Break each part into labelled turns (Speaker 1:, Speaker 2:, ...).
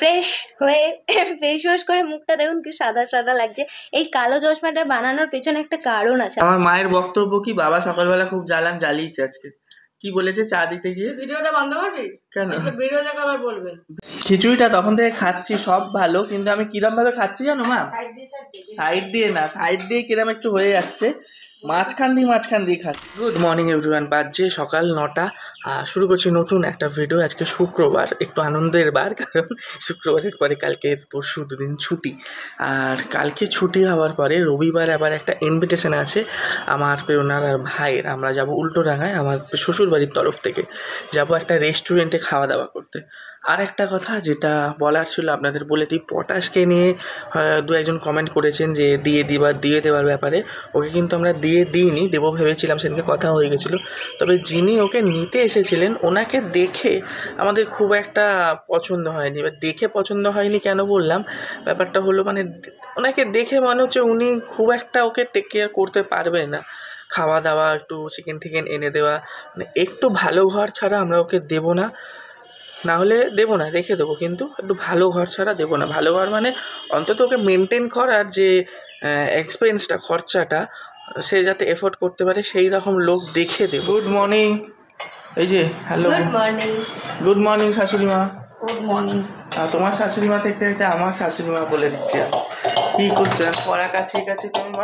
Speaker 1: Fresh হয়ে face wash করে মুখটা দেখুন কি সাদা সাদা লাগছে এই কালো চশমাটা বানানোর পেছনে একটা কারণ আছে আমার
Speaker 2: মায়ের বক্তব্য কি বাবা সকালবেলা খুব জ্বালান জ্বালিয়েছে আজকে কি বলেছে চা দিতে গিয়ে ভিডিওটা বন্ধ করবি কেন দেখে আবার বলবে খিচুড়িটা তখন থেকে খাচ্ছি সব ভালো কিন্তু আমি কিরম ভাবে খাচ্ছি জানো মা সাইড দিয়ে না সাইড দিয়ে কিরম একটু হয়ে যাচ্ছে মাঝখান দিয়ে মাঝখান দিয়ে খাচ্ছি গুড মর্নিং এভরিওয়ান বাজে সকাল নটা শুরু করছি নতুন একটা ভিডিও আজকে শুক্রবার একটু আনন্দের বার কারণ শুক্রবারের পরে কালকে পরশু দুদিন ছুটি আর কালকে ছুটি হওয়ার পরে রবিবার আবার একটা ইনভিটেশন আছে আমার প্রেরণার আর ভাইয়ের আমরা যাব ডাঙায় আমার শ্বশুরবাড়ির তরফ থেকে যাব একটা রেস্টুরেন্টে খাওয়া দাওয়া করতে আর একটা কথা যেটা বলার ছিল আপনাদের বলে দিই পটাশকে নিয়ে দু একজন কমেন্ট করেছেন যে দিয়ে দিবার দিয়ে দেওয়ার ব্যাপারে ওকে কিন্তু আমরা দিয়ে দিইনি দেবো ভেবেছিলাম সেদিনকে কথা হয়ে গেছিলো তবে যিনি ওকে নিতে এসেছিলেন ওনাকে দেখে আমাদের খুব একটা পছন্দ হয়নি এবার দেখে পছন্দ হয়নি কেন বললাম ব্যাপারটা হলো মানে ওনাকে দেখে মনে হচ্ছে উনি খুব একটা ওকে টেক কেয়ার করতে পারবে না খাওয়া দাওয়া একটু চিকেন টিকেন এনে দেওয়া মানে একটু ভালো ঘর ছাড়া আমরা ওকে দেবো না না হলে দেবো না রেখে দেবো কিন্তু একটু ভালো ঘর ছাড়া দেবো না ভালো ঘর মানে অন্তত ওকে মেনটেন করার যে এক্সপেন্সটা খরচাটা সে যাতে এফোর্ড করতে পারে সেই রকম লোক দেখে দেবো গুড মর্নিং এই যে হ্যালো গুড মর্নিং শাশুড়ি মা গুড মর্নিং তোমার শাশুড়ি মা থেকে আমার শাশুড়ি মা বলে দিচ্ছে কি করছে কড়া কাছে কাছে তুমি মা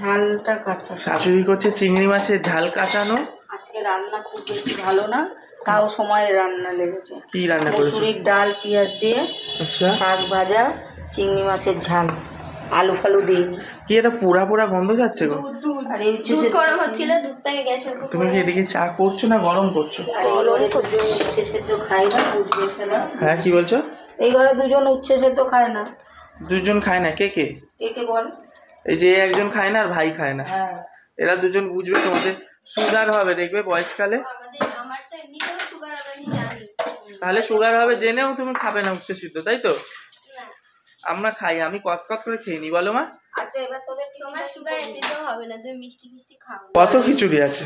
Speaker 2: ঝালটা কাঁচা করছে চিংড়ি মাছের ঝাল কাঁচানো
Speaker 1: আজকে রান্না খুব বেশি ভালো না তাও সময় রান্না লেগেছে
Speaker 2: কি রান্না করেছো মুসুরির
Speaker 1: ডাল পিঁয়াজ দিয়ে
Speaker 2: আচ্ছা। শাক ভাজা চিংড়ি মাছের ঝাল আলু ফালু দিইনি কি এটা পোড়া পোড়া গন্ধ যাচ্ছে গো
Speaker 1: আরে উচ্চে গরম হচ্ছিল তুমি
Speaker 2: কি এদিকে চা করছো না গরম করছো
Speaker 1: গরম করছো উচ্ছে সেদ্ধ খাই না হ্যাঁ কি বলছো এই ঘরে দুজন উচ্ছে সেদ্ধ খায় না
Speaker 2: দুজন খায় না কে কে কে বল এই যে একজন খায় না আর ভাই খায় না হ্যাঁ। এরা দুজন বুঝবে তোমাদের সুগার হবে দেখবে বয়সকালে তাহলে সুগার হবে জেনেও তুমি খাবে না উচ্চ সিদ্ধ তাই তো আমরা খাই আমি কত কত করে খেয়ে নি বলো মা আচ্ছা, কত খিচুড়ি আছে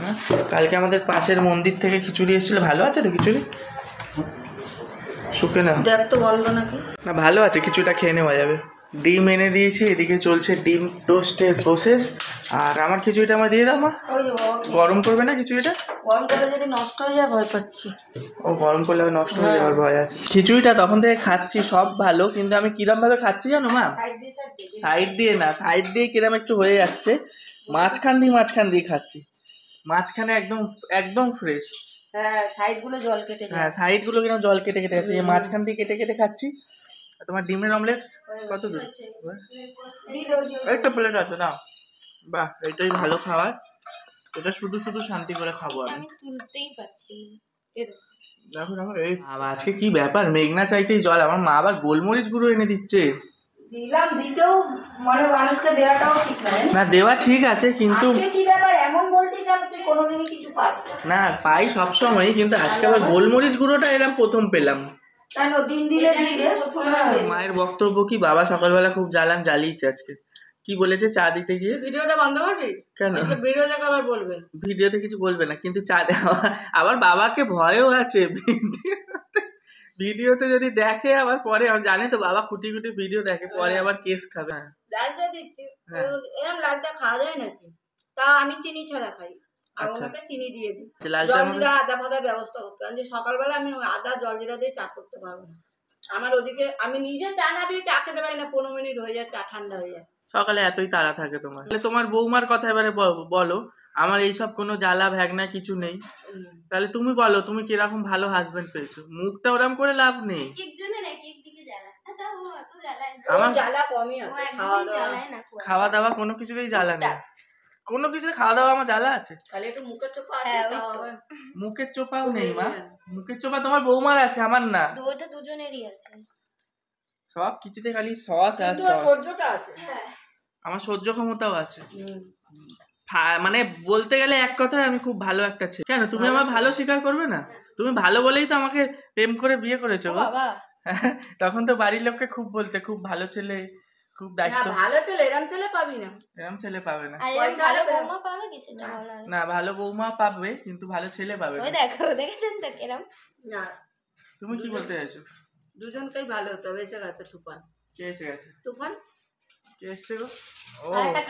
Speaker 2: হ্যাঁ, কালকে আমাদের পাশের মন্দির থেকে খিচুড়ি এসেছিল ভালো আছে তো খিচুড়ি শুকে না দেখ তো বন্ধ নাকি না ভালো আছে কিছুটা খেয়ে নেওয়া যাবে ডিম এনে দিয়েছি এদিকে চলছে ডিম টোস্টের প্রসেস আর আমার খিচুড়িটা আমার দিয়ে দাও মা গরম করবে না খিচুড়িটা
Speaker 1: গরম করলে যদি নষ্ট হয়ে যায় ভয় পাচ্ছি
Speaker 2: ও গরম করলে নষ্ট হয়ে যাওয়ার হ্যাঁ। ভয় আছে খিচুড়িটা তখন থেকে খাচ্ছি সব ভালো কিন্তু আমি কিরম ভাবে খাচ্ছি জানো মা সাইড দিয়ে না সাইড দিয়ে কিরম একটু হয়ে যাচ্ছে মাঝখান দিয়ে মাঝখান দিয়ে খাচ্ছি মাঝখানে একদম একদম ফ্রেশ
Speaker 1: সাইডগুলো হ্যাঁ, জল কেটে হ্যাঁ
Speaker 2: সাইডগুলো কিরকম জল কেটে কেটে যাচ্ছে মাঝখান দিয়ে কেটে কেটে খাচ্ছি তোমার ডিমের অমলেট কত দূর একটা প্লেট আছে না বাহ এটাই ভালো খাবার এটা শুধু শুধু শান্তি করে খাবো আমি
Speaker 1: তুলতেই পারছি
Speaker 2: দেখো দেখো এই আজকে কি ব্যাপার মেঘনা চাইতেই জল আমার মা আবার গোলমরিচ গুঁড়ো এনে দিচ্ছে
Speaker 1: দিলাম দিতেও মানে মানুষকে দেওয়াটাও ঠিক নয়
Speaker 2: না দেওয়া ঠিক আছে কিন্তু
Speaker 1: কি ব্যাপার এমন বলছিস যেন তুই কোনোদিনই কিছু পাস
Speaker 2: না পাই সবসময় কিন্তু আজকে আবার গোলমরিচ গুঁড়োটা এরকম প্রথম পেলাম কেন দিলে দিলে হ্যাঁ। মায়ের বক্তব্য কি বাবা সকালবেলা খুব জ্বালান জ্বালিয়েছে আজকে কি বলেছে চা দিতে গিয়ে ভিডিওটা বন্ধ করবি কেন বেরোলে আবার বলবে ভিডিওতে কিছু বলবে না কিন্তু চা আবার বাবাকে ভয়ও আছে ভিডিও ভিডিওতে যদি দেখে আবার পরে জানে তো বাবা খুঁটি খুঁটি ভিডিও দেখে পরে হ্যাঁ। আবার কেস খাবে হ্যাঁ।
Speaker 1: লালচা দিচ্ছি হ্যাঁ। এরকম লালচা খাওয়া যায় নাকি তা আমি চিনি ছাড়া খাই আর আচ্ছা। ওনাকে চিনি দিয়ে দিই জল জিরা আদা ফাদার ব্যবস্থা করতে যে সকালবেলা আমি আদা জল জিরা দিয়ে চা করতে পারবো না আমার ওদিকে আমি নিজে চা না পেয়ে চা খেতে পারি না পনেরো মিনিট হয়ে যায় চা ঠান্ডা হয়ে যায়
Speaker 2: সকালে এতই তাড়া থাকে তোমার তাহলে তোমার বৌমার কথা এবারে বলো আমার এইসব কোনো জ্বালা ভ্যাগনা কিছু নেই তাহলে তুমি বলো তুমি কিরকম ভালো হাজবেন্ড পেয়েছো মুখটা ওরম করে লাভ নেই হ্যাঁ, খাওয়া দাওয়া কোনো কিছুতেই জ্বালা নেই কোনো কিছু খাওয়া দাওয়া আমার জ্বালা আছে হ্যাঁ, মুখের চোপাও নেই মা মুখের চোপা তোমার বৌমার আছে আমার না
Speaker 1: দুজনেরই আছে
Speaker 2: সব কিছুতে খালি সস আর সস হ্যাঁ। আমার সহ্য ক্ষমতাও আছে হ্যাঁ, মানে বলতে গেলে এক কথায় আমি খুব ভালো একটা ছেলে কেন তুমি আমার ভালো স্বীকার করবে না তুমি ভালো বলেই তো আমাকে প্রেম করে বিয়ে করেছো তখন তো বাড়ির লোককে খুব বলতে খুব ভালো ছেলে খুব দায়িত্ব ভালো
Speaker 1: ছেলে এরম ছেলে পাবি না
Speaker 2: এরম ছেলে পাবে না বৌমা পাবে না ভালো বৌমা পাবে কিন্তু ভালো ছেলে পাবে
Speaker 1: দেখো দেখেছেন তো এরম না
Speaker 2: তুমি কি বলতে চাইছো
Speaker 1: দুজনকেই ভালো হতে হবে এসে গেছে তুফান কে এসে গেছে তুফান
Speaker 2: আর একটা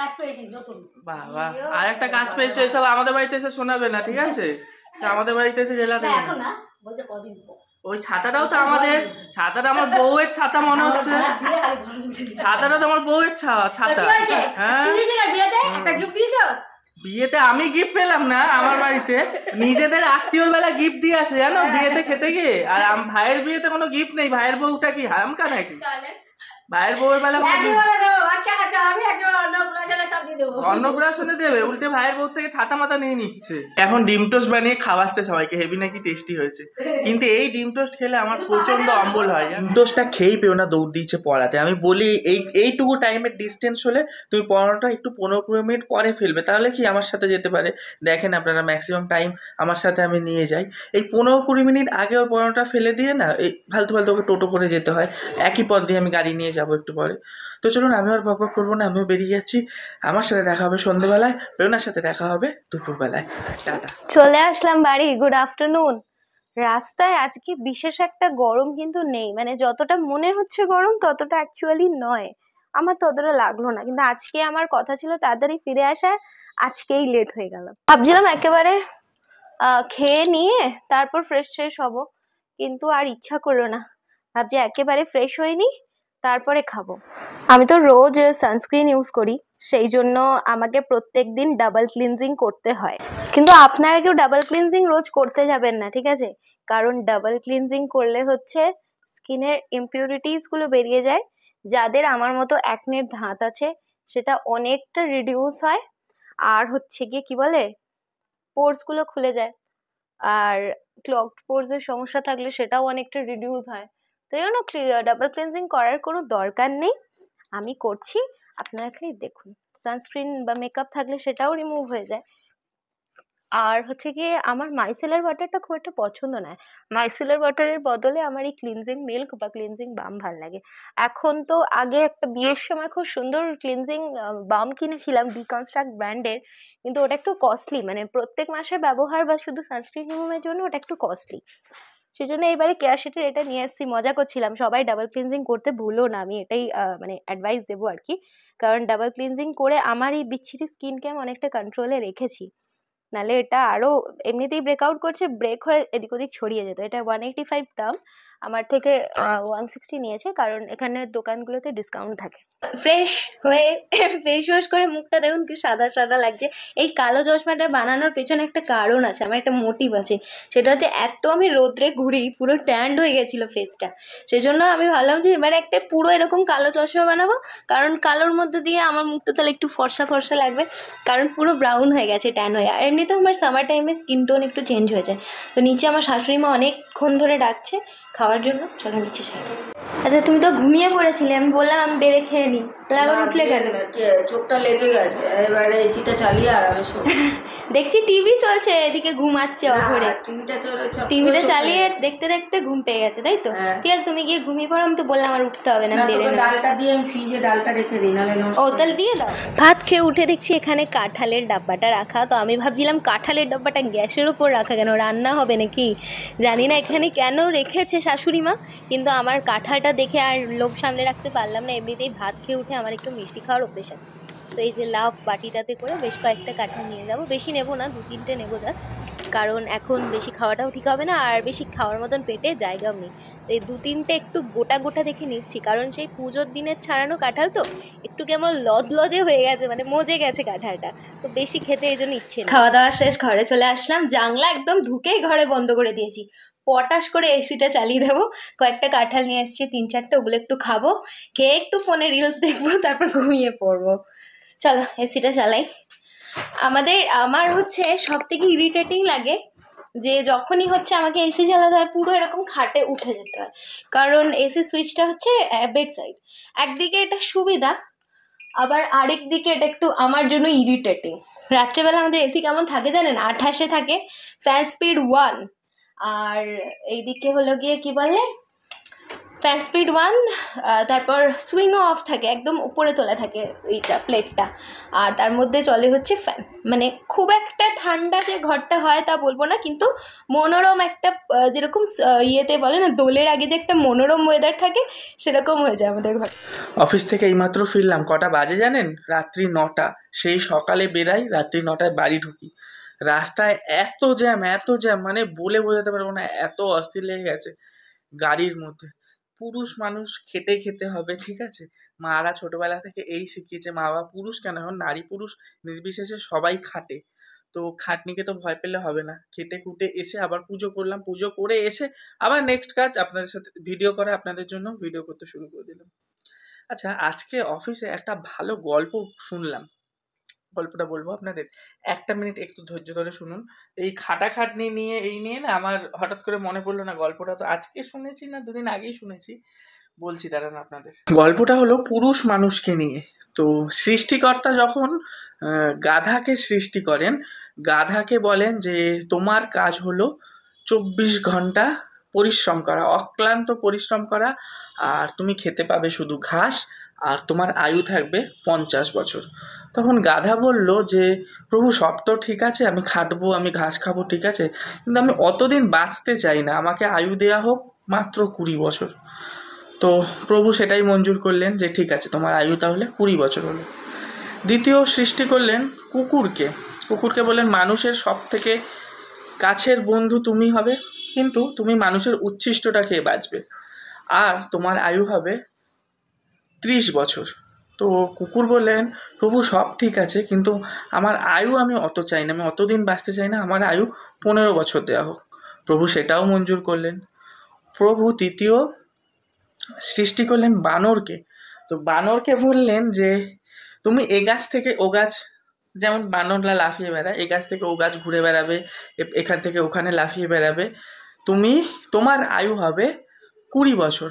Speaker 1: কাজ পেয়েছে এসব
Speaker 2: আমাদের বাড়িতে এসে শোনাবে না ঠিক আছে হ্যাঁ। আমাদের বাড়িতে এসে জেলাতে ওই ছাতাটাও তো আমাদের ছাতাটা আমার বউয়ের ছাতা মনে হচ্ছে ছাতাটা তো আমার বউয়ের ছাতা হ্যাঁ বিয়েতে আমি গিফট পেলাম না আমার বাড়িতে নিজেদের আত্মীয় বেলা গিফট দিয়ে আসে জানো হ্যাঁ। বিয়েতে খেতে গিয়ে আর ভাইয়ের বিয়েতে কোনো গিফট নেই ভাইয়ের বউটা কি হামকা নাকি ভাইয়ের বউয়ের বেলা হ্যাঁ, খরচা খরচা হবে একজন অন্নপ্রাশনে সব দেবো অন্নপ্রাশনে দেবে উল্টে ভাইয়ের বউ থেকে ছাতা মাথা নিয়ে নিচ্ছে এখন ডিম টোস্ট বানিয়ে খাওয়াচ্ছে সবাইকে হেভি নাকি টেস্টি হয়েছে কিন্তু এই ডিম টোস্ট খেলে আমার প্রচন্ড অম্বল হয় ডিম টোস্টটা খেয়েই পেও না দৌড় দিয়েছে পড়াতে আমি বলি এই এইটুকু টাইমের ডিস্টেন্স হলে তুমি পড়ানোটা একটু পনেরো কুড়ি মিনিট পরে ফেলবে তাহলে কি আমার সাথে যেতে পারে দেখেন আপনারা ম্যাক্সিমাম টাইম আমার সাথে আমি নিয়ে যাই এই পনেরো কুড়ি মিনিট আগে ওর পড়ানোটা ফেলে দিয়ে না এই ফালতু ফালতু ওকে টোটো করে যেতে হয় একই পথ দিয়ে আমি গাড়ি নিয়ে যাবো একটু পরে তো চলুন আমিও আর বক বক করবো না আমিও বেরিয়ে যাচ্ছি আমার সাথে দেখা হবে সন্ধ্যেবেলায় বেরোনার সাথে দেখা হবে দুপুরবেলায় টাটা
Speaker 1: চলে আসলাম বাড়ি গুড আফটারনুন রাস্তায় আজকে বিশেষ একটা গরম কিন্তু নেই মানে যতটা মনে হচ্ছে গরম ততটা অ্যাকচুয়ালি নয় আমার ততটা লাগলো না কিন্তু আজকে আমার কথা ছিল তাড়াতাড়ি ফিরে আসার আজকেই লেট হয়ে গেল ভাবছিলাম একেবারে খেয়ে নিয়ে তারপর ফ্রেশ ফ্রেশ হবো কিন্তু আর ইচ্ছা করলো না ভাবছি একেবারে ফ্রেশ হয়নি তারপরে খাবো আমি তো রোজ সানস্ক্রিন ইউজ করি সেই জন্য আমাকে প্রত্যেক দিন ডাবল ক্লিনজিং করতে হয় কিন্তু আপনারা কেউ ডাবল ক্লিনজিং রোজ করতে যাবেন না ঠিক আছে কারণ ডাবল ক্লিনজিং করলে হচ্ছে স্কিনের ইম্পিউরিটিসগুলো বেরিয়ে যায় যাদের আমার মতো অ্যাকনের ধাঁত আছে সেটা অনেকটা রিডিউস হয় আর হচ্ছে গিয়ে কি বলে পোর্সগুলো খুলে যায় আর ক্লকড পোর্সের সমস্যা থাকলে সেটাও অনেকটা রিডিউস হয় তো জন্য ডাবল ক্লিনজিং করার কোনো দরকার নেই আমি করছি আপনারা খালি দেখুন সানস্ক্রিন বা মেকআপ থাকলে সেটাও রিমুভ হয়ে যায় আর হচ্ছে গিয়ে আমার মাইসেলার ওয়াটারটা খুব একটা পছন্দ নয় মাইসেলার ওয়াটারের বদলে আমার এই ক্লিনজিং মিল্ক বা ক্লিনজিং বাম ভাল লাগে এখন তো আগে একটা বিয়ের সময় খুব সুন্দর ক্লিনজিং বাম কিনেছিলাম ডিকনস্ট্রাক্ট ব্র্যান্ডের কিন্তু ওটা একটু কস্টলি মানে প্রত্যেক মাসে ব্যবহার বা শুধু সানস্ক্রিন রিমুভের জন্য ওটা একটু কস্টলি সেজন্য এবারে কেয়ার শিটের এটা নিয়ে এসেছি মজা করছিলাম সবাই ডাবল ক্লিনজিং করতে ভুলো না আমি এটাই মানে অ্যাডভাইস দেবো আর কি কারণ ডাবল ক্লিনজিং করে আমার এই বিচ্ছিরি স্কিনকে আমি অনেকটা কন্ট্রোলে রেখেছি নাহলে এটা আরও এমনিতেই ব্রেকআউট করছে ব্রেক হয়ে এদিক ওদিক ছড়িয়ে যেত এটা ওয়ান এইটি ফাইভ টার্ম আমার থেকে ওয়ান সিক্সটি নিয়েছে কারণ এখানে দোকানগুলোতে ডিসকাউন্ট থাকে ফ্রেশ হয়ে ফেস ওয়াশ করে মুখটা দেখুন কি সাদা সাদা লাগছে এই কালো চশমাটা বানানোর পেছনে একটা কারণ আছে আমার একটা মোটিভ আছে সেটা হচ্ছে এত আমি রোদ্রে ঘুরি পুরো ট্যান্ড হয়ে গেছিল ফেসটা সেই জন্য আমি ভাবলাম যে এবার একটা পুরো এরকম কালো চশমা বানাবো কারণ কালোর মধ্যে দিয়ে আমার মুখটা তাহলে একটু ফর্সা ফর্সা লাগবে কারণ পুরো ব্রাউন হয়ে গেছে ট্যান হয়ে আর এমনিতেও আমার সামার টাইমে স্কিন টোন একটু চেঞ্জ হয়ে যায় তো নিচে আমার শাশুড়ি মা অনেকক্ষণ ধরে ডাকছে খাওয়ার জন্য চলো নিচে যাই আচ্ছা তুমি তো ঘুমিয়ে পড়েছিলে আমি বললাম আমি বেড়ে খেয়ে নিই আবার উঠলে গেল চোখটা লেগে গেছে এবারে এসিটা চালিয়ে আরামে দেখছি টিভি চলছে এদিকে ঘুমাচ্ছে অঘরে টিভিটা টিভিটা চালিয়ে দেখতে দেখতে ঘুম পেয়ে গেছে তাই তো হ্যাঁ। ঠিক আছে তুমি গিয়ে ঘুমিয়ে পড়ো আমি তো বললাম আর উঠতে হবে না বেড়ে ডালটা দিয়ে আমি ফ্রিজে ডালটা রেখে দিই
Speaker 2: নাহলে ও তাহলে
Speaker 1: দিয়ে দাও ভাত খেয়ে উঠে দেখছি এখানে কাঁঠালের ডাব্বাটা রাখা তো আমি ভাবছিলাম কাঁঠালের ডাব্বাটা গ্যাসের উপর রাখা কেন রান্না হবে নাকি জানি না এখানে কেন রেখেছে শাশুড়ি মা কিন্তু আমার কাঁঠাটা দেখে আর লোভ সামনে রাখতে পারলাম না এমনিতেই ভাত খেয়ে উঠে আমার একটু মিষ্টি খাওয়ার অভ্যেস আছে তো এই যে লাভ বাটিটাতে করে বেশ কয়েকটা কাঠা নিয়ে যাব বেশি নেব না দু তিনটে নেব জাস্ট কারণ এখন বেশি খাওয়াটাও ঠিক হবে না আর বেশি খাওয়ার মতন পেটে জায়গাও নেই তো এই দু তিনটে একটু গোটা গোটা দেখে নিচ্ছি কারণ সেই পুজোর দিনের ছাড়ানো কাঁঠাল তো একটু কেমন লদ লদে হয়ে গেছে মানে মজে গেছে কাঁঠালটা তো বেশি খেতে এই জন্য ইচ্ছে খাওয়া দাওয়া শেষ ঘরে চলে আসলাম জাংলা একদম ঢুকেই ঘরে বন্ধ করে দিয়েছি পটাশ করে এসিটা চালিয়ে দেবো কয়েকটা কাঁঠাল নিয়ে এসেছি তিন চারটে ওগুলো একটু খাবো খেয়ে একটু ফোনে রিলস দেখবো তারপর ঘুমিয়ে পড়বো চলো এসিটা চালাই আমাদের আমার হচ্ছে সব থেকে ইরিটেটিং লাগে যে যখনই হচ্ছে আমাকে এসি চালাতে হয় পুরো এরকম খাটে উঠে যেতে হয় কারণ এসি সুইচটা হচ্ছে বেড সাইড একদিকে এটা সুবিধা আবার আরেক দিকে এটা একটু আমার জন্য ইরিটেটিং রাত্রেবেলা আমাদের এসি কেমন থাকে জানেন আঠাশে থাকে ফ্যান স্পিড ওয়ান আর এইদিকে হলো গিয়ে কি বলে ফ্যান স্পিড ওয়ান তারপর সুইংও অফ থাকে একদম উপরে তোলা থাকে ওইটা প্লেটটা আর তার মধ্যে চলে হচ্ছে ফ্যান মানে খুব একটা ঠান্ডা যে ঘরটা হয় তা বলবো না কিন্তু মনোরম একটা যেরকম ইয়েতে বলে না দোলের আগে যে একটা মনোরম ওয়েদার থাকে সেরকম হয়ে যায় আমাদের ঘর
Speaker 2: অফিস থেকে এইমাত্র ফিরলাম কটা বাজে জানেন রাত্রি নটা সেই সকালে বেরাই রাত্রি নটায় বাড়ি ঢুকি রাস্তায় এত জ্যাম এত জ্যাম মানে বলে বোঝাতে পারবো না এত অস্থির লেগে গেছে গাড়ির মধ্যে পুরুষ মানুষ খেটে খেতে হবে ঠিক আছে মারা ছোটবেলা থেকে এই শিখিয়েছে মা বাবা পুরুষ কেন এখন নারী পুরুষ নির্বিশেষে সবাই খাটে তো খাটনিকে তো ভয় পেলে হবে না খেটে খুটে এসে আবার পুজো করলাম পুজো করে এসে আবার নেক্সট কাজ আপনাদের সাথে ভিডিও করে আপনাদের জন্য ভিডিও করতে শুরু করে দিলাম আচ্ছা আজকে অফিসে একটা ভালো গল্প শুনলাম গল্পটা বলবো আপনাদের একটা মিনিট একটু ধৈর্য ধরে শুনুন এই খাটা খাটনি নিয়ে এই নিয়ে না আমার হঠাৎ করে মনে পড়লো না গল্পটা তো আজকে শুনেছি না দুদিন আগেই শুনেছি বলছি দাঁড়ান আপনাদের গল্পটা হলো পুরুষ মানুষকে নিয়ে তো সৃষ্টিকর্তা যখন গাধাকে সৃষ্টি করেন গাধাকে বলেন যে তোমার কাজ হলো চব্বিশ ঘন্টা পরিশ্রম করা অক্লান্ত পরিশ্রম করা আর তুমি খেতে পাবে শুধু ঘাস আর তোমার আয়ু থাকবে পঞ্চাশ বছর তখন গাধা বলল যে প্রভু সব তো ঠিক আছে আমি খাটবো আমি ঘাস খাবো ঠিক আছে কিন্তু আমি অতদিন বাঁচতে চাই না আমাকে আয়ু দেয়া হোক মাত্র কুড়ি বছর তো প্রভু সেটাই মঞ্জুর করলেন যে ঠিক আছে তোমার আয়ু তাহলে কুড়ি বছর হলো দ্বিতীয় সৃষ্টি করলেন কুকুরকে কুকুরকে বললেন মানুষের সব থেকে কাছের বন্ধু তুমি হবে কিন্তু তুমি মানুষের উচ্ছিষ্টটা খেয়ে বাঁচবে আর তোমার আয়ু হবে ত্রিশ বছর তো কুকুর বললেন প্রভু সব ঠিক আছে কিন্তু আমার আয়ু আমি অত চাই না আমি অতদিন বাঁচতে চাই না আমার আয়ু পনেরো বছর দেওয়া হোক প্রভু সেটাও মঞ্জুর করলেন প্রভু তৃতীয় সৃষ্টি করলেন বানরকে তো বানরকে বললেন যে তুমি এ গাছ থেকে ও গাছ যেমন বানররা লাফিয়ে বেড়ায় এ গাছ থেকে ও গাছ ঘুরে বেড়াবে এখান থেকে ওখানে লাফিয়ে বেড়াবে তুমি তোমার আয়ু হবে কুড়ি বছর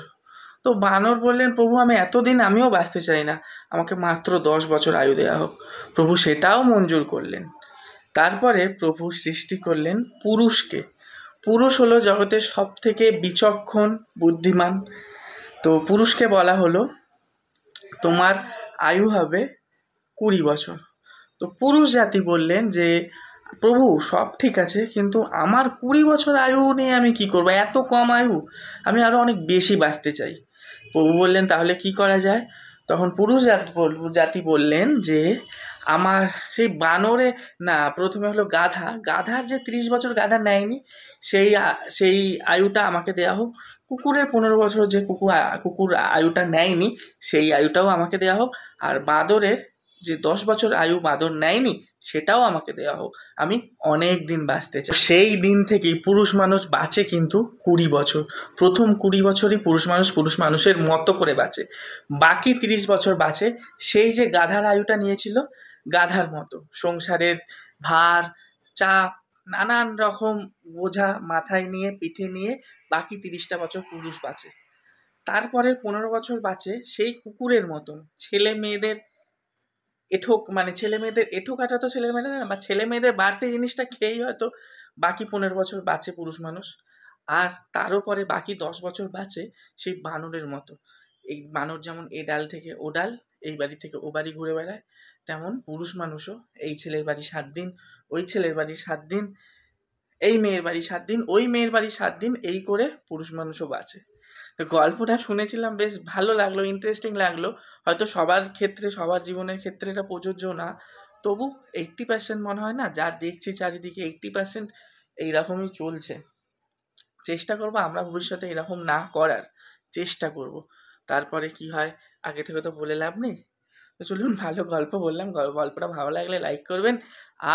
Speaker 2: তো বানর বললেন প্রভু আমি এতদিন আমিও বাঁচতে চাই না আমাকে মাত্র দশ বছর আয়ু দেওয়া হোক প্রভু সেটাও মঞ্জুর করলেন তারপরে প্রভু সৃষ্টি করলেন পুরুষকে পুরুষ হলো জগতের সব থেকে বিচক্ষণ বুদ্ধিমান তো পুরুষকে বলা হলো তোমার আয়ু হবে কুড়ি বছর তো পুরুষ জাতি বললেন যে প্রভু সব ঠিক আছে কিন্তু আমার কুড়ি বছর আয়ু নিয়ে আমি কি করবো এত কম আয়ু আমি আরও অনেক বেশি বাঁচতে চাই প্রভু বললেন তাহলে কি করা যায় তখন পুরুষ জাতি বললেন যে আমার সেই বানরে না প্রথমে হলো গাধা গাধার যে ত্রিশ বছর গাধা নেয়নি সেই সেই আয়ুটা আমাকে দেওয়া হোক কুকুরের পনেরো বছর যে কুকুর কুকুর আয়ুটা নেয়নি সেই আয়ুটাও আমাকে দেওয়া হোক আর বাঁদরের যে দশ বছর আয়ু বাদর নেয়নি সেটাও আমাকে দেওয়া হোক আমি অনেক দিন বাঁচতে চাই সেই দিন থেকেই পুরুষ মানুষ বাঁচে কিন্তু কুড়ি বছর প্রথম কুড়ি বছরই পুরুষ মানুষ পুরুষ মানুষের মতো করে বাঁচে বাকি তিরিশ বছর বাঁচে সেই যে গাধার আয়ুটা নিয়েছিল গাধার মতো সংসারের ভার চাপ নানান রকম বোঝা মাথায় নিয়ে পিঠে নিয়ে বাকি তিরিশটা বছর পুরুষ বাঁচে তারপরে পনেরো বছর বাঁচে সেই কুকুরের মতন ছেলে মেয়েদের এঠোক মানে ছেলে মেয়েদের আটা তো ছেলে মেয়েদের না বা ছেলে মেয়েদের বাড়তি জিনিসটা খেয়েই হয়তো বাকি পনেরো বছর বাঁচে পুরুষ মানুষ আর তারও পরে বাকি দশ বছর বাঁচে সেই বানরের মতো এই বানর যেমন এ ডাল থেকে ও ডাল এই বাড়ি থেকে ও বাড়ি ঘুরে বেড়ায় তেমন পুরুষ মানুষও এই ছেলের বাড়ি সাত দিন ওই ছেলের বাড়ি সাত দিন এই মেয়ের বাড়ি সাত দিন ওই মেয়ের বাড়ি সাত দিন এই করে পুরুষ মানুষও বাঁচে গল্পটা শুনেছিলাম বেশ ভালো লাগলো ইন্টারেস্টিং লাগলো হয়তো সবার ক্ষেত্রে সবার জীবনের ক্ষেত্রে এটা প্রযোজ্য না তবু এইটটি পার্সেন্ট মনে হয় না যা দেখছি চারিদিকে এইটটি পার্সেন্ট এইরকমই চলছে চেষ্টা করব আমরা ভবিষ্যতে এরকম না করার চেষ্টা করব তারপরে কি হয় আগে থেকে তো বলে লাভ নেই তো চলুন ভালো গল্প বললাম গল্পটা ভালো লাগলে লাইক করবেন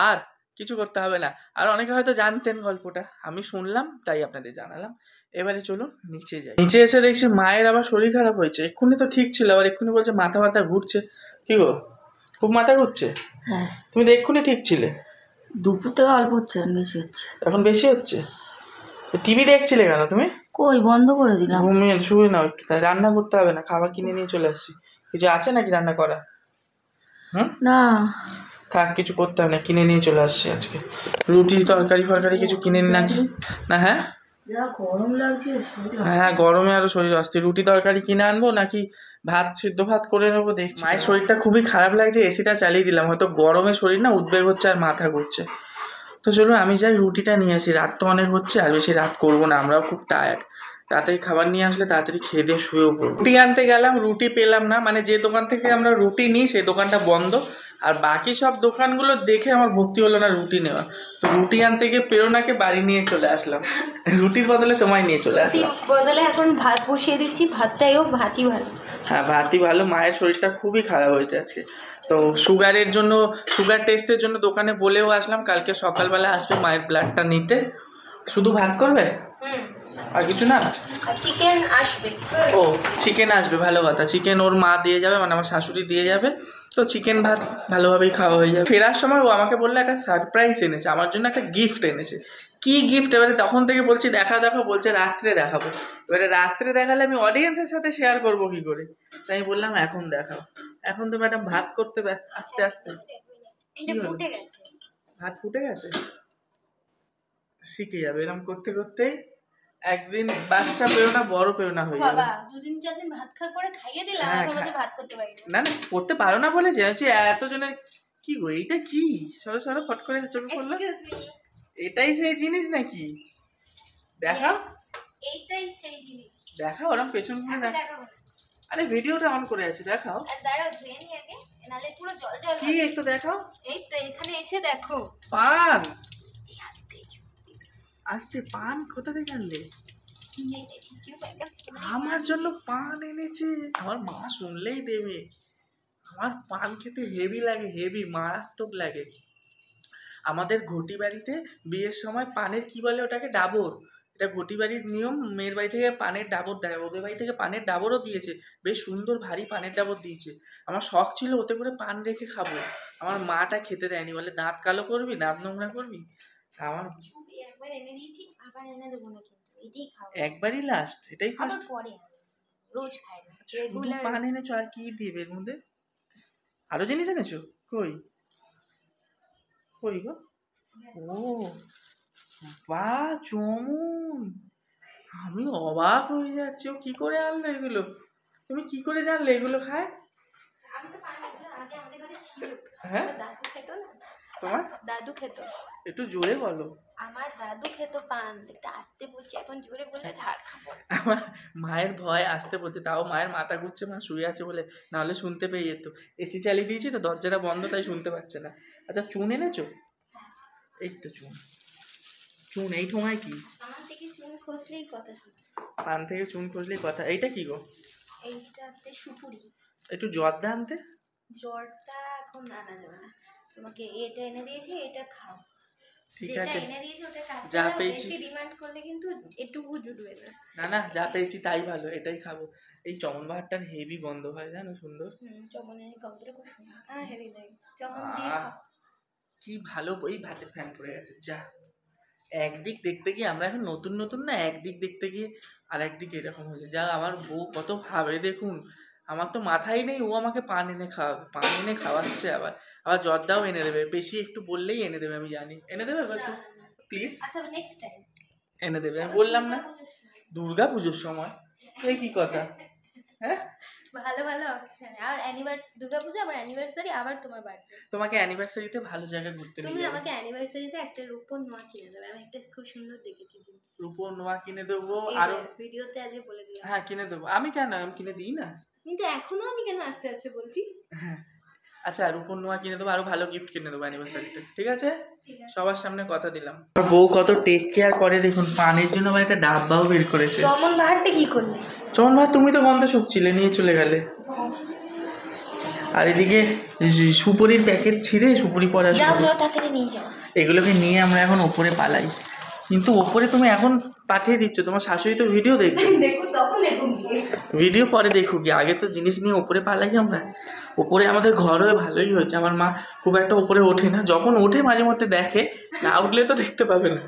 Speaker 2: আর কিছু করতে হবে না আর অনেকে হয়তো জানতেন গল্পটা আমি শুনলাম তাই আপনাদের জানালাম এবারে চলুন নিচে যাই নিচে এসে দেখছি মায়ের আবার শরীর খারাপ হয়েছে এক্ষুনি তো ঠিক ছিল আবার এক্ষুনি বলছে মাথা মাথা ঘুরছে কি গো খুব মাথা ঘুরছে হ্যাঁ তুমি তো এক্ষুনি ঠিক ছিলে দুপুর থেকে অল্প হচ্ছে বেশি হচ্ছে এখন বেশি হচ্ছে টিভি দেখছিলে কেন তুমি কই বন্ধ করে দিলাম ঘুমিয়ে শুয়ে নাও একটু তাই রান্না করতে হবে না খাবার কিনে নিয়ে চলে আসছি কিছু আছে নাকি রান্না করা হুম না থাক কিছু করতে হবে না কিনে নিয়ে চলে আসছি আজকে রুটি তরকারি ফরকারি কিছু কিনে নাকি না হ্যাঁ হ্যাঁ গরমে আরো শরীর আসছে রুটি তরকারি কিনে আনবো নাকি ভাত সিদ্ধ ভাত করে নেবো দেখছি মায়ের শরীরটা খুবই খারাপ লাগছে এসিটা চালিয়ে দিলাম হয়তো গরমে শরীর না উদ্বেগ হচ্ছে আর মাথা ঘুরছে তো চলুন আমি যাই রুটিটা নিয়ে আসি রাত তো অনেক হচ্ছে আর বেশি রাত করবো না আমরাও খুব টায়ার্ড তাড়াতাড়ি খাবার নিয়ে আসলে তাড়াতাড়ি খেয়ে দিয়ে শুয়েও পড়বো রুটি আনতে গেলাম রুটি পেলাম না মানে যে দোকান থেকে আমরা রুটি নিই সেই দোকানটা বন্ধ আর বাকি সব দোকানগুলো দেখে আমার ভক্তি হলো না রুটি নেওয়া তো রুটি আনতে গিয়ে প্রেরণাকে বাড়ি নিয়ে চলে আসলাম রুটির বদলে তোমায় নিয়ে চলে আসলাম
Speaker 1: বদলে এখন ভাত বসিয়ে দিচ্ছি ভাতটাইও ভাতই ভালো
Speaker 2: হ্যাঁ ভাতই ভালো মায়ের শরীরটা খুবই খারাপ হয়েছে আজকে তো সুগারের জন্য সুগার টেস্টের জন্য দোকানে বলেও আসলাম কালকে সকালবেলা আসবে মায়ের ব্লাডটা নিতে শুধু ভাত করবে আর কিছু না
Speaker 1: চিকেন আসবে ও
Speaker 2: চিকেন আসবে ভালো কথা চিকেন ওর মা দিয়ে যাবে মানে আমার শাশুড়ি দিয়ে যাবে তো চিকেন ভাত ভালোভাবেই খাওয়া হয়ে যায় ফেরার সময় ও আমাকে বললো একটা সারপ্রাইজ এনেছে আমার জন্য একটা গিফট এনেছে কি গিফট এবারে তখন থেকে বলছি দেখা দেখো বলছে রাত্রে দেখাবো এবারে রাত্রে দেখালে আমি অডিয়েন্সের সাথে শেয়ার করবো কি করে তাই আমি বললাম এখন দেখাও এখন তো ম্যাডাম ভাত করতে ব্যস্ত আস্তে আস্তে ভাত ফুটে গেছে শিখে যাবে এরকম করতে করতেই একদিন বাচ্চা পেরোনা বড় পেরোনা হয়ে যাবে বাবা
Speaker 1: দুদিন চার দিন ভাত খা করে খাইয়ে দিলাম হ্যাঁ, এখন বলছে ভাত করতে পারি
Speaker 2: না না করতে পারো না বলেছে যে এতজনের কি গো এইটা কি সরো সরো ফট করে চোখে পড়লো এটাই সেই জিনিস নাকি দেখা
Speaker 1: এইটাই সেই জিনিস
Speaker 2: দেখা ওরম পেছন ঘুরে আচ্ছা, দেখা আরে ভিডিওটা অন করে আছে দেখাও
Speaker 1: দাঁড়াও ধুয়ে নি আগে নালে পুরো জল জল কি একটু দেখাও এই তো এখানে এসে দেখো
Speaker 2: পান আসছে পান কোথা থেকে আনলে আমার জন্য পান এনেছে আমার মা শুনলেই দেবে আমার পান খেতে হেভি লাগে হেভি মারাত্মক লাগে আমাদের ঘটি বাড়িতে বিয়ের সময় পানের কি বলে ওটাকে ডাবর এটা ঘটি বাড়ির নিয়ম মেয়ের বাড়ি থেকে পানের ডাবর দেয় ওদের বাড়ি থেকে পানের ডাবরও দিয়েছে বেশ সুন্দর ভারী পানের ডাবর দিয়েছে আমার শখ ছিল ওতে করে পান রেখে খাবো আমার মাটা খেতে দেয়নি বলে দাঁত কালো করবি দাঁত নোংরা করবি আমার
Speaker 1: একবার এনে দিয়েছি আবার এনে দেবো না কিন্তু এটাই খাবো একবারই
Speaker 2: লাস্ট এটাই ফার্স্ট
Speaker 1: পরে রোজ খাই না রেগুলার আচ্ছা, পান
Speaker 2: আর কি দিবে এর মধ্যে আরো জিনিস এনেছো কই কই গো ও বা চমন আমি অবাক হয়ে যাচ্ছি ও কি করে আনলো এগুলো তুমি কি করে জানলে এগুলো খায়
Speaker 1: আমি তো আগে আমাদের ঘরে ছিল হ্যাঁ না তোমার দাদু খেত
Speaker 2: একটু জোরে বলো
Speaker 1: আমার দাদু খেত পান এটা আস্তে বলছি এখন জোরে বলে হ্যাঁ। ঝাড় খাবো আমার
Speaker 2: মায়ের ভয় আসতে বলছে তাও মায়ের মাথা ঘুরছে মা শুয়ে আছে বলে নাহলে শুনতে পেয়ে যেত এসি চালিয়ে দিয়েছি তো দরজাটা বন্ধ তাই শুনতে পাচ্ছে না আচ্ছা চুন এনেছো হ্যাঁ। এই তো চুন চুন এই ঠোঙায় কি
Speaker 1: আমার থেকে চুন খসলেই কথা শোনা
Speaker 2: পান থেকে চুন খসলেই কথা এইটা কি গো
Speaker 1: এইটাতে সুপুরি
Speaker 2: একটু জর্দা আনতে
Speaker 1: জ্বরটা এখন আনা যাবে না তোমাকে এটা এনে দিয়েছি এটা খাও ঠিক আছে যা পেয়েছি ডিমান্ড করলে কিন্তু এটুকু জুটবে না
Speaker 2: না না যা পেয়েছি তাই ভালো এটাই খাবো এই চমন বাহারটার হেভি গন্ধ হয় জানো সুন্দর
Speaker 1: চমনের গন্ধটা খুব সুন্দর হ্যাঁ হেভি লাগে চমন দিয়ে
Speaker 2: কি ভালো এই ভাতে ফ্যান পড়ে গেছে যা একদিক দেখতে গিয়ে আমরা এখন নতুন নতুন না একদিক দেখতে গিয়ে আর একদিক এরকম হয়ে যায় যা আমার বউ কত ভাবে দেখুন আমার তো মাথাই নেই ও আমাকে পান এনে খাওয়া পান এনে খাওয়াচ্ছে আবার আবার জর্দাও এনে দেবে বেশি একটু বললেই এনে দেবে আমি জানি এনে দেবে আবার প্লিজ আচ্ছা, এনে দেবে আমি বললাম না দুর্গা পুজোর সময় এই কি কথা
Speaker 1: হ্যাঁ ভালো ভালো অকেশন আর অ্যানিভার্সারি দুর্গাপূজা আবার অ্যানিভার্সারি আবার তোমার বার্থডে
Speaker 2: তোমাকে অ্যানিভার্সারিতে ভালো জায়গা ঘুরতে নিয়ে তুমি আমাকে
Speaker 1: অ্যানিভার্সারিতে একটা রূপোর নোয়া কিনে দেবে আমি একটা খুব সুন্দর দেখেছি
Speaker 2: রূপোর নোয়া কিনে দেবো আর
Speaker 1: ভিডিওতে আজ বলে
Speaker 2: দিলাম হ্যাঁ কিনে দেবো আমি কেন আমি কিনে দিই না
Speaker 1: কিন্তু এখনো আমি কেন আস্তে আস্তে বলছি হ্যাঁ।
Speaker 2: আচ্ছা রূপন্যা কিনে দেবো আরো ভালো গিফট কিনে দেবো অ্যানিভার্সারিতে ঠিক আছে সবার সামনে কথা দিলাম বউ কত টেক কেয়ার করে দেখুন পানের জন্য আবার একটা ডাব্বাও বের করেছে চমন বাহারটা কি করলে চমন ভাত তুমি তো গন্ধ শুকছিলে নিয়ে চলে গেলে আর এদিকে সুপুরির প্যাকেট ছিঁড়ে সুপুরি পড়া এগুলোকে নিয়ে আমরা এখন ওপরে পালাই কিন্তু ওপরে তুমি এখন পাঠিয়ে দিচ্ছ তোমার শাশুড়ি তো ভিডিও দেখবে ভিডিও পরে দেখুক আগে তো জিনিস নিয়ে ওপরে পালাই আমরা ওপরে আমাদের ঘরও ভালোই হয়েছে আমার মা খুব একটা ওপরে ওঠে না যখন ওঠে মাঝে মধ্যে দেখে না উঠলে তো দেখতে পাবে না